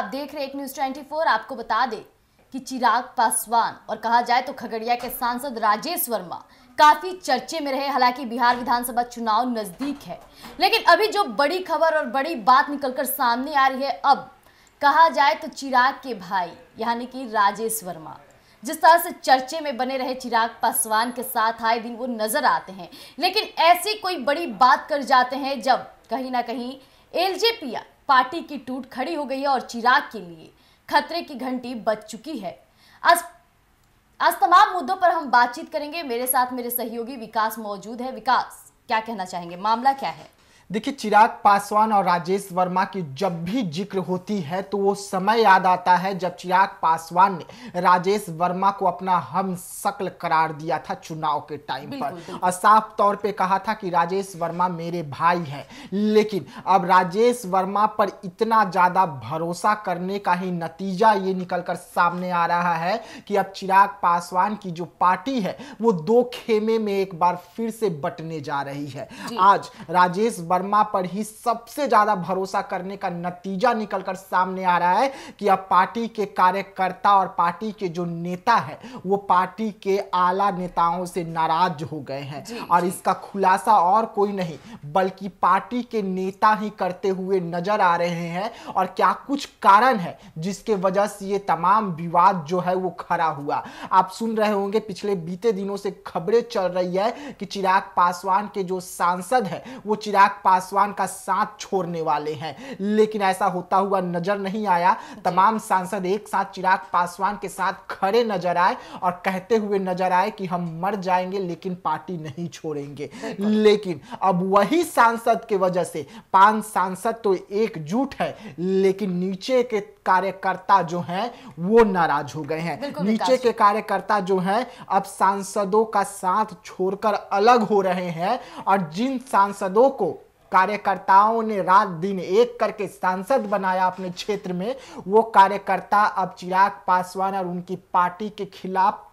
आप देख रहे एक न्यूज 24 आपको बता दे कि चिराग पासवान और कहा जाए तो खगड़िया के सांसद राजेश वर्मा काफी चर्चे में रहे हालांकि बिहार विधानसभा चुनाव नजदीक है लेकिन अभी जो बड़ी खबर और बड़ी बात निकलकर सामने आ रही है अब कहा जाए तो चिराग के भाई यानी कि राजेश वर्मा जिस तरह से चर्चे में बने रहे चिराग पासवान के साथ आए दिन वो नजर आते हैं लेकिन ऐसी कोई बड़ी बात कर जाते हैं जब कहीं ना कहीं एलजेपीया पार्टी की टूट खड़ी हो गई है और चिराग के लिए खतरे की घंटी बच चुकी है आज आज तमाम मुद्दों पर हम बातचीत करेंगे मेरे साथ मेरे सहयोगी विकास मौजूद है विकास क्या कहना चाहेंगे मामला क्या है देखिए चिराग पासवान और राजेश वर्मा की जब भी जिक्र होती है तो वो समय याद आता है जब चिराग पासवान ने राजेश वर्मा को अपना हम शक्ल करार दिया था चुनाव के टाइम पर और साफ तौर पे कहा था कि राजेश वर्मा मेरे भाई हैं लेकिन अब राजेश वर्मा पर इतना ज़्यादा भरोसा करने का ही नतीजा ये निकल कर सामने आ रहा है कि अब चिराग पासवान की जो पार्टी है वो दो खेमे में एक बार फिर से बटने जा रही है आज राजेश वर्मा वर्मा पर ही सबसे ज्यादा भरोसा करने का नतीजा निकलकर सामने आ रहा है कि अब पार्टी के कार्यकर्ता और पार्टी के जो नेता है वो पार्टी के आला नेताओं से नाराज हो गए हैं और जी। इसका खुलासा और कोई नहीं बल्कि पार्टी के नेता ही करते हुए नजर आ रहे हैं और क्या कुछ कारण है जिसके वजह से ये तमाम विवाद जो है वो खड़ा हुआ आप सुन रहे होंगे पिछले बीते दिनों से खबरें चल रही है कि चिराग पासवान के जो सांसद है वो चिराग पासवान का साथ छोड़ने वाले हैं लेकिन ऐसा होता हुआ नजर नहीं आया तमाम सांसद एक साथ चिराग पासवान के साथ खड़े नजर आए और कहते हुए नजर आए कि हम मर जाएंगे लेकिन पार्टी नहीं छोड़ेंगे लेकिन अब वही सांसद के वजह से पांच सांसद तो एकजुट है लेकिन नीचे के कार्यकर्ता जो हैं वो नाराज हो गए हैं नीचे के कार्यकर्ता जो हैं अब सांसदों का साथ छोड़कर अलग हो रहे हैं और जिन सांसदों को कार्यकर्ताओं ने रात दिन एक करके सांसद बनाया अपने क्षेत्र में वो कार्यकर्ता अब चिराग पासवान और उनकी पार्टी के खिलाफ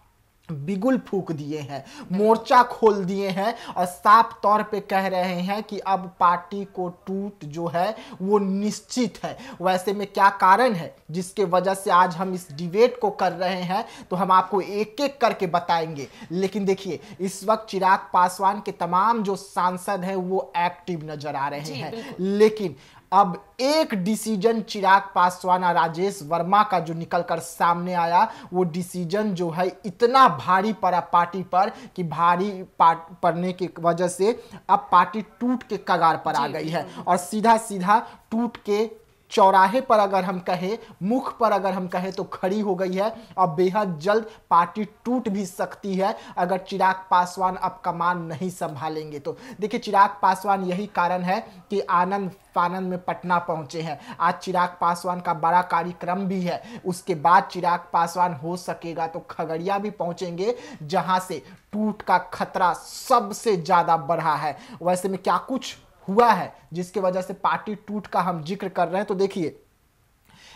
बिगुल फूक दिए हैं मोर्चा खोल दिए हैं और साफ तौर पे कह रहे हैं कि अब पार्टी को टूट जो है वो निश्चित है वैसे में क्या कारण है जिसके वजह से आज हम इस डिबेट को कर रहे हैं तो हम आपको एक एक करके बताएंगे लेकिन देखिए इस वक्त चिराग पासवान के तमाम जो सांसद हैं वो एक्टिव नजर आ रहे हैं लेकिन अब एक डिसीजन चिराग पासवान और राजेश वर्मा का जो निकलकर सामने आया वो डिसीजन जो है इतना भारी पड़ा पार्टी पर कि भारी पड़ने की वजह से अब पार्टी टूट के कगार पर आ गई है और सीधा सीधा टूट के चौराहे पर अगर हम कहें मुख पर अगर हम कहें तो खड़ी हो गई है और बेहद जल्द पार्टी टूट भी सकती है अगर चिराग पासवान अब कमान नहीं संभालेंगे तो देखिए चिराग पासवान यही कारण है कि आनंद फानंद में पटना पहुंचे हैं आज चिराग पासवान का बड़ा कार्यक्रम भी है उसके बाद चिराग पासवान हो सकेगा तो खगड़िया भी पहुंचेंगे जहां से टूट का खतरा सबसे ज़्यादा बढ़ा है वैसे में क्या कुछ हुआ है जिसके वजह से पार्टी टूट का हम जिक्र कर रहे हैं तो देखिए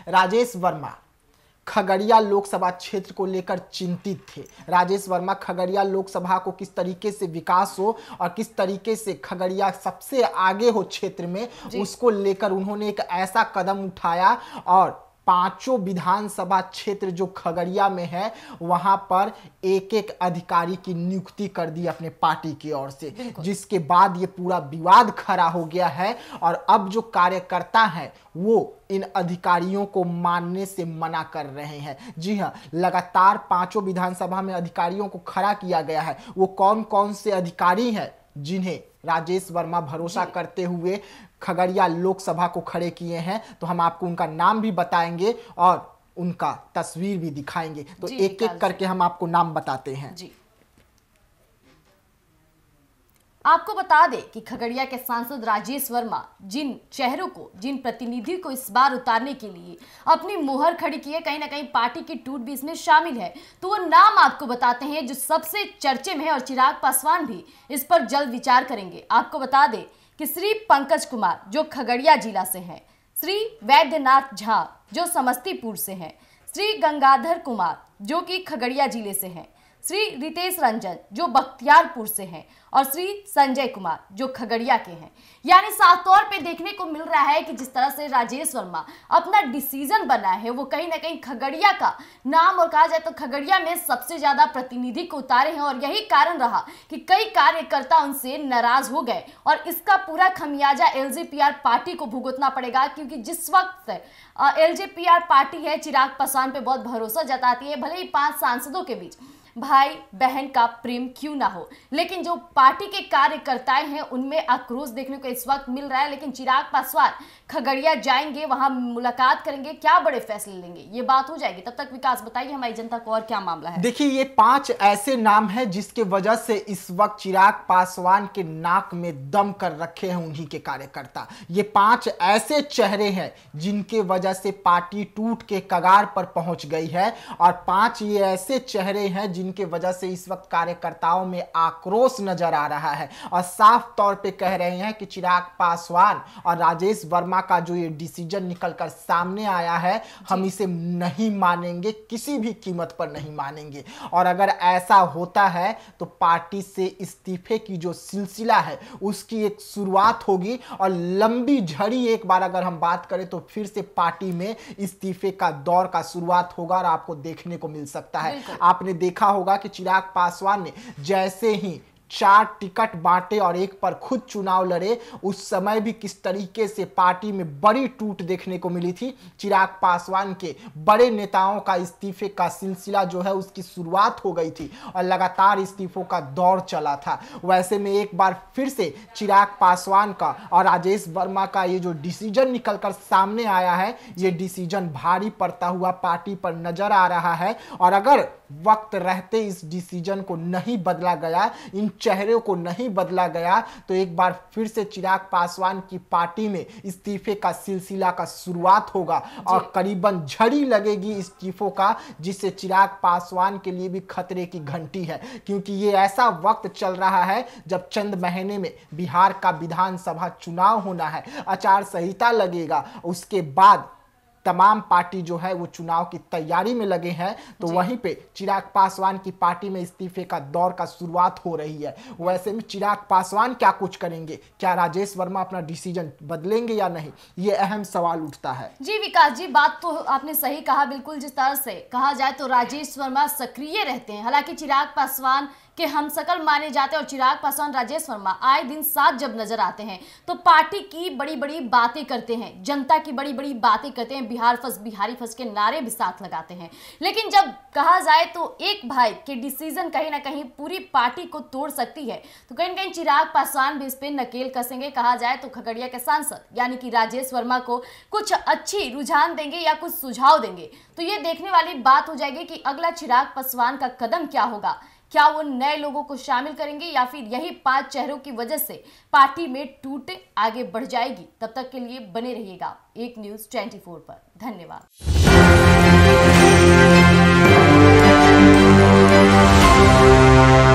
राजेश वर्मा खगड़िया लोकसभा क्षेत्र को लेकर चिंतित थे राजेश वर्मा खगड़िया लोकसभा को किस तरीके से विकास हो और किस तरीके से खगड़िया सबसे आगे हो क्षेत्र में उसको लेकर उन्होंने एक ऐसा कदम उठाया और पांचों विधानसभा क्षेत्र जो खगड़िया में है वहां पर एक एक अधिकारी की नियुक्ति कर दी अपने पार्टी की ओर से जिसके बाद ये पूरा विवाद खड़ा हो गया है और अब जो कार्यकर्ता है वो इन अधिकारियों को मानने से मना कर रहे हैं जी हाँ लगातार पांचों विधानसभा में अधिकारियों को खड़ा किया गया है वो कौन कौन से अधिकारी हैं जिन्हें राजेश वर्मा भरोसा करते हुए खगड़िया लोकसभा को खड़े किए हैं तो हम आपको उनका नाम भी बताएंगे और उनका तस्वीर भी दिखाएंगे तो एक एक करके हम आपको नाम बताते हैं जी आपको बता दें कि खगड़िया के सांसद राजेश वर्मा जिन चेहरों को जिन प्रतिनिधि को इस बार उतारने के लिए अपनी मुहर खड़ी की है कहीं ना कहीं पार्टी की टूट भी इसमें शामिल है तो वो नाम आपको बताते हैं जो सबसे चर्चे में है और चिराग पासवान भी इस पर जल्द विचार करेंगे आपको बता दें कि श्री पंकज कुमार जो खगड़िया जिला से हैं श्री वैद्यनाथ झा जो समस्तीपुर से हैं श्री गंगाधर कुमार जो कि खगड़िया जिले से हैं श्री रितेश रंजन जो बख्तियारपुर से हैं और श्री संजय कुमार जो खगड़िया के हैं यानी साफ तौर पे देखने को मिल रहा है कि जिस तरह से राजेश वर्मा अपना डिसीजन बना है वो कहीं ना कहीं खगड़िया का नाम और कहा जाए तो खगड़िया में सबसे ज्यादा प्रतिनिधि को उतारे हैं और यही कारण रहा कि कई कार्यकर्ता उनसे नाराज हो गए और इसका पूरा खमियाजा एल पार्टी को भुगतना पड़ेगा क्योंकि जिस वक्त एल पार्टी है चिराग पासवान पे बहुत भरोसा जताती है भले ही पांच सांसदों के बीच भाई बहन का प्रेम क्यों ना हो लेकिन जो पार्टी के कार्यकर्ताएं हैं उनमें आक्रोश देखने को इस वक्त मिल रहा है लेकिन चिराग पासवान खगड़िया जाएंगे वहां मुलाकात करेंगे क्या बड़े फैसले लेंगे ये बात हो जाएगी तब तक विकास बताइए हमारी जनता को और क्या मामला है देखिए ये पांच ऐसे नाम है जिसके वजह से इस वक्त चिराग पासवान के नाक में दम कर रखे हैं उन्हीं के कार्यकर्ता ये पांच ऐसे चेहरे हैं जिनके वजह से पार्टी टूट के कगार पर पहुंच गई है और पांच ये ऐसे चेहरे हैं जिनके वजह से इस वक्त कार्यकर्ताओं में आक्रोश नजर आ रहा है और साफ तौर पे कह रहे हैं कि चिराग पासवान और राजेश वर्मा का जो ये डिसीजन निकल कर सामने आया है हम इसे नहीं मानेंगे किसी भी कीमत पर नहीं मानेंगे और अगर ऐसा होता है तो पार्टी से इस्तीफे की जो सिलसिला है उसकी एक शुरुआत होगी और लंबी झड़ी एक बार अगर हम बात करें तो फिर से पार्टी में इस्तीफे का दौर का शुरुआत होगा और आपको देखने को मिल सकता है आपने देखा होगा कि चिराग पासवान ने जैसे ही चार टिकट बांटे और एक पर खुद चुनाव लड़े उस समय भी किस तरीके से पार्टी में बड़ी टूट देखने को मिली थी चिराग पासवान के बड़े नेताओं का इस्तीफे का सिलसिला जो है उसकी शुरुआत हो गई थी और लगातार इस्तीफों का दौर चला था वैसे में एक बार फिर से चिराग पासवान का और राजेश वर्मा का ये जो डिसीजन निकल कर सामने आया है ये डिसीजन भारी पड़ता हुआ पार्टी पर नजर आ रहा है और अगर वक्त रहते इस डिसीजन को नहीं बदला गया इन चेहरे को नहीं बदला गया तो एक बार फिर से चिराग पासवान की पार्टी में इस्तीफे का सिलसिला का शुरुआत होगा और करीबन झड़ी लगेगी इस्तीफों का जिससे चिराग पासवान के लिए भी खतरे की घंटी है क्योंकि ये ऐसा वक्त चल रहा है जब चंद महीने में बिहार का विधानसभा चुनाव होना है आचार संहिता लगेगा उसके बाद तमाम पार्टी जो है वो चुनाव की तैयारी में लगे हैं तो वहीं पे चिराग पासवान की पार्टी में इस्तीफे का दौर का शुरुआत हो रही है वैसे में चिराग पासवान क्या कुछ करेंगे क्या राजेश वर्मा अपना डिसीजन बदलेंगे या नहीं ये अहम सवाल उठता है जी विकास जी बात तो आपने सही कहा बिल्कुल जिस तरह से कहा जाए तो राजेश वर्मा सक्रिय रहते हैं हालांकि चिराग पासवान के हमसकल माने जाते हैं और चिराग पासवान राजेश वर्मा आए दिन साथ जब नजर आते हैं तो पार्टी की बड़ी बड़ी बातें करते हैं जनता की बड़ी बड़ी बातें करते हैं बिहार फस बिहारी फस के नारे भी साथ लगाते हैं लेकिन जब कहा जाए तो एक भाई के डिसीजन कहीं ना कहीं पूरी पार्टी को तोड़ सकती है तो कहीं ना कहीं चिराग पासवान भी इस पर नकेल कसेंगे कहा जाए तो खगड़िया के सांसद यानी कि राजेश वर्मा को कुछ अच्छी रुझान देंगे या कुछ सुझाव देंगे तो ये देखने वाली बात हो जाएगी कि अगला चिराग पासवान का कदम क्या होगा क्या वो नए लोगों को शामिल करेंगे या फिर यही पांच चेहरों की वजह से पार्टी में टूट आगे बढ़ जाएगी तब तक के लिए बने रहिएगा एक न्यूज ट्वेंटी पर धन्यवाद